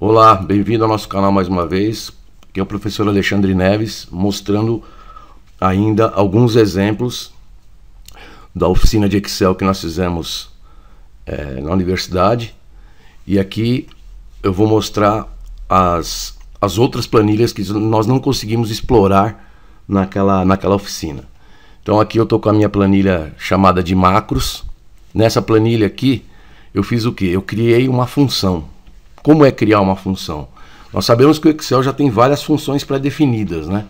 Olá, bem-vindo ao nosso canal mais uma vez. Aqui é o professor Alexandre Neves, mostrando ainda alguns exemplos da oficina de Excel que nós fizemos é, na universidade. E aqui eu vou mostrar as, as outras planilhas que nós não conseguimos explorar naquela, naquela oficina. Então aqui eu estou com a minha planilha chamada de macros. Nessa planilha aqui, eu fiz o que? Eu criei uma função. Como é criar uma função? Nós sabemos que o Excel já tem várias funções pré-definidas, né?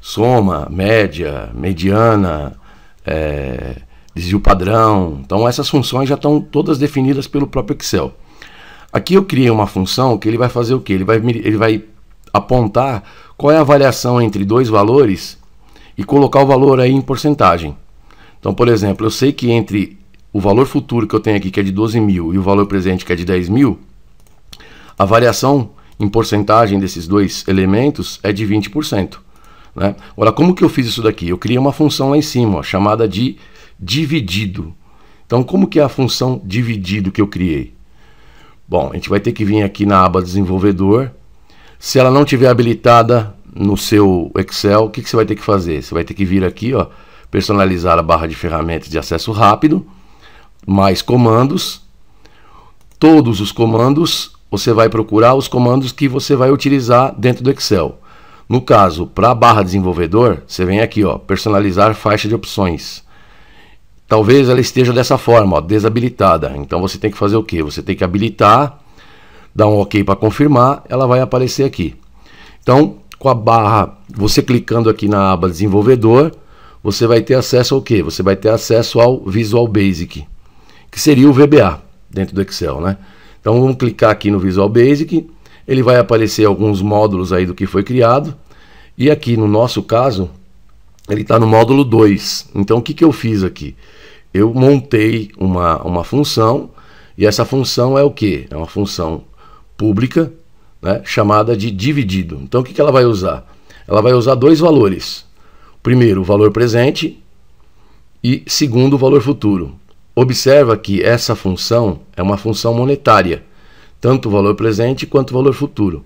Soma, média, mediana, é, desvio padrão. Então essas funções já estão todas definidas pelo próprio Excel. Aqui eu criei uma função que ele vai fazer o quê? Ele vai, ele vai apontar qual é a variação entre dois valores e colocar o valor aí em porcentagem. Então, por exemplo, eu sei que entre o valor futuro que eu tenho aqui, que é de 12 mil, e o valor presente, que é de 10 mil, a variação em porcentagem desses dois elementos é de 20%. Né? Agora, como que eu fiz isso daqui? Eu criei uma função lá em cima, ó, chamada de dividido. Então, como que é a função dividido que eu criei? Bom, a gente vai ter que vir aqui na aba desenvolvedor. Se ela não tiver habilitada no seu Excel, o que, que você vai ter que fazer? Você vai ter que vir aqui, ó, personalizar a barra de ferramentas de acesso rápido, mais comandos, todos os comandos você vai procurar os comandos que você vai utilizar dentro do Excel. No caso, para a barra desenvolvedor, você vem aqui, ó, personalizar faixa de opções. Talvez ela esteja dessa forma, ó, desabilitada. Então você tem que fazer o que? Você tem que habilitar, dar um OK para confirmar, ela vai aparecer aqui. Então, com a barra, você clicando aqui na aba desenvolvedor, você vai ter acesso ao que? Você vai ter acesso ao Visual Basic, que seria o VBA dentro do Excel, né? Então vamos clicar aqui no Visual Basic, ele vai aparecer alguns módulos aí do que foi criado, e aqui no nosso caso, ele está no módulo 2. Então o que, que eu fiz aqui? Eu montei uma, uma função, e essa função é o que? É uma função pública, né, chamada de dividido. Então o que, que ela vai usar? Ela vai usar dois valores. Primeiro, o valor presente, e segundo, o valor futuro. Observa que essa função é uma função monetária, tanto o valor presente quanto o valor futuro.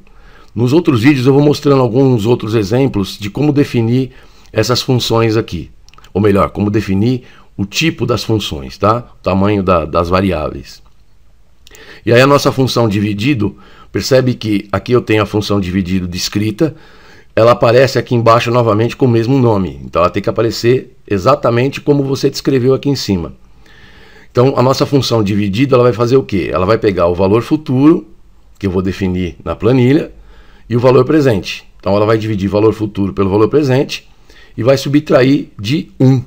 Nos outros vídeos eu vou mostrando alguns outros exemplos de como definir essas funções aqui, ou melhor, como definir o tipo das funções, tá? O tamanho da, das variáveis. E aí a nossa função dividido, percebe que aqui eu tenho a função dividido descrita, ela aparece aqui embaixo novamente com o mesmo nome. Então ela tem que aparecer exatamente como você descreveu aqui em cima. Então, a nossa função dividida ela vai fazer o quê? Ela vai pegar o valor futuro, que eu vou definir na planilha, e o valor presente. Então, ela vai dividir valor futuro pelo valor presente e vai subtrair de 1.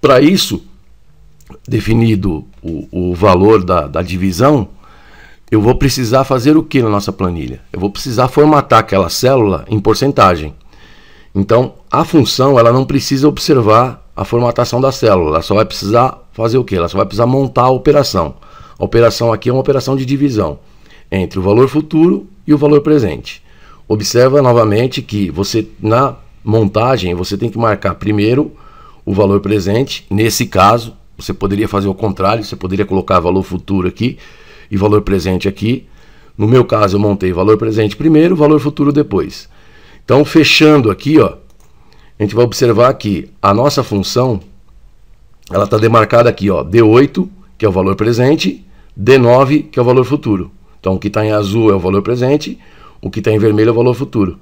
Para isso, definido o, o valor da, da divisão, eu vou precisar fazer o que na nossa planilha? Eu vou precisar formatar aquela célula em porcentagem. Então, a função ela não precisa observar a formatação da célula, ela só vai precisar fazer o que? Ela só vai precisar montar a operação. A operação aqui é uma operação de divisão entre o valor futuro e o valor presente. Observa novamente que você na montagem você tem que marcar primeiro o valor presente. Nesse caso, você poderia fazer o contrário, você poderia colocar valor futuro aqui e valor presente aqui. No meu caso, eu montei valor presente primeiro, valor futuro depois. Então, fechando aqui, ó, a gente vai observar que a nossa função ela está demarcada aqui, ó, D8, que é o valor presente, D9, que é o valor futuro. Então, o que está em azul é o valor presente, o que está em vermelho é o valor futuro.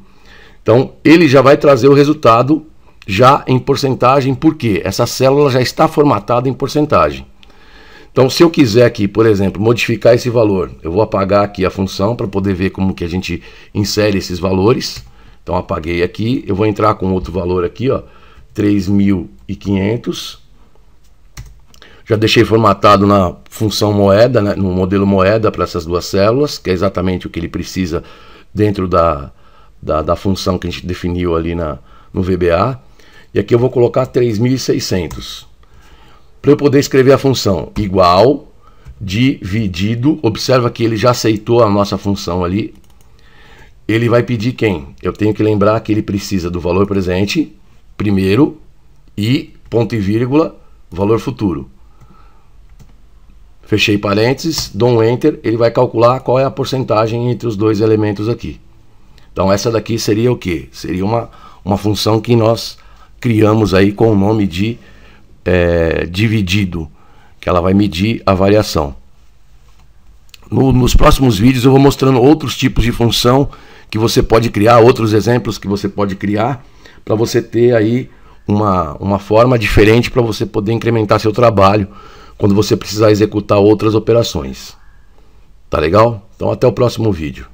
Então, ele já vai trazer o resultado já em porcentagem, porque essa célula já está formatada em porcentagem. Então, se eu quiser aqui, por exemplo, modificar esse valor, eu vou apagar aqui a função para poder ver como que a gente insere esses valores. Então, apaguei aqui, eu vou entrar com outro valor aqui, ó, 3.500 já deixei formatado na função moeda, né, no modelo moeda para essas duas células, que é exatamente o que ele precisa dentro da, da, da função que a gente definiu ali na, no VBA. E aqui eu vou colocar 3.600. Para eu poder escrever a função igual, dividido, observa que ele já aceitou a nossa função ali. Ele vai pedir quem? Eu tenho que lembrar que ele precisa do valor presente, primeiro, e ponto e vírgula, valor futuro. Fechei parênteses, dou um Enter, ele vai calcular qual é a porcentagem entre os dois elementos aqui. Então essa daqui seria o que? Seria uma, uma função que nós criamos aí com o nome de é, dividido, que ela vai medir a variação. No, nos próximos vídeos eu vou mostrando outros tipos de função que você pode criar, outros exemplos que você pode criar, para você ter aí uma, uma forma diferente para você poder incrementar seu trabalho quando você precisar executar outras operações. Tá legal? Então até o próximo vídeo.